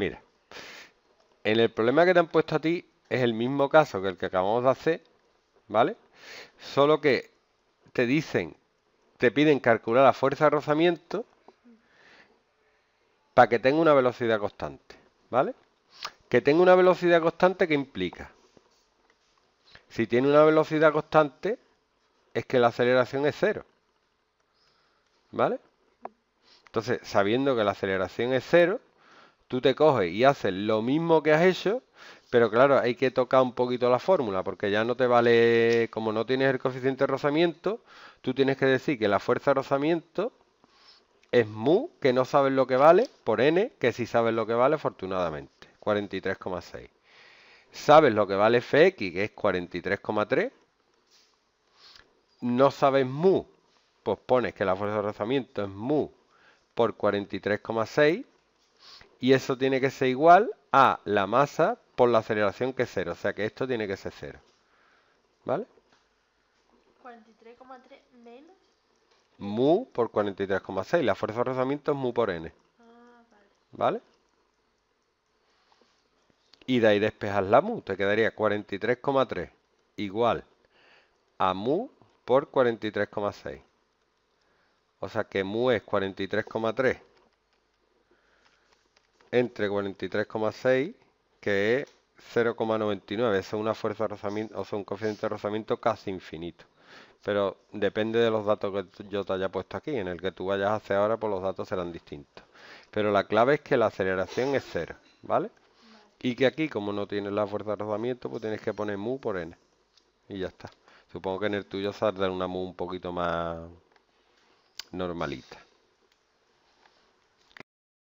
Mira, en el problema que te han puesto a ti es el mismo caso que el que acabamos de hacer, ¿vale? Solo que te dicen, te piden calcular la fuerza de rozamiento para que tenga una velocidad constante, ¿vale? Que tenga una velocidad constante que implica. Si tiene una velocidad constante, es que la aceleración es cero. ¿Vale? Entonces, sabiendo que la aceleración es cero, tú te coges y haces lo mismo que has hecho, pero claro, hay que tocar un poquito la fórmula, porque ya no te vale, como no tienes el coeficiente de rozamiento, tú tienes que decir que la fuerza de rozamiento es mu, que no sabes lo que vale, por n, que sí sabes lo que vale, afortunadamente, 43,6. Sabes lo que vale fx, que es 43,3. No sabes mu, pues pones que la fuerza de rozamiento es mu por 43,6 y eso tiene que ser igual a la masa por la aceleración que es cero. O sea que esto tiene que ser cero. ¿Vale? 43,3 menos. Mu por 43,6. La fuerza de rozamiento es mu por n. Ah, vale. ¿Vale? Y de ahí despejas la mu. Te quedaría 43,3 igual a mu por 43,6. O sea que mu es 43,3 entre 43,6, que es 0,99. Eso es una fuerza de rozamiento, o sea, un coeficiente de rozamiento casi infinito. Pero depende de los datos que yo te haya puesto aquí. En el que tú vayas a hacer ahora, pues los datos serán distintos. Pero la clave es que la aceleración es cero, ¿vale? Y que aquí, como no tienes la fuerza de rozamiento, pues tienes que poner mu por n. Y ya está. Supongo que en el tuyo saldrá una mu un poquito más normalita.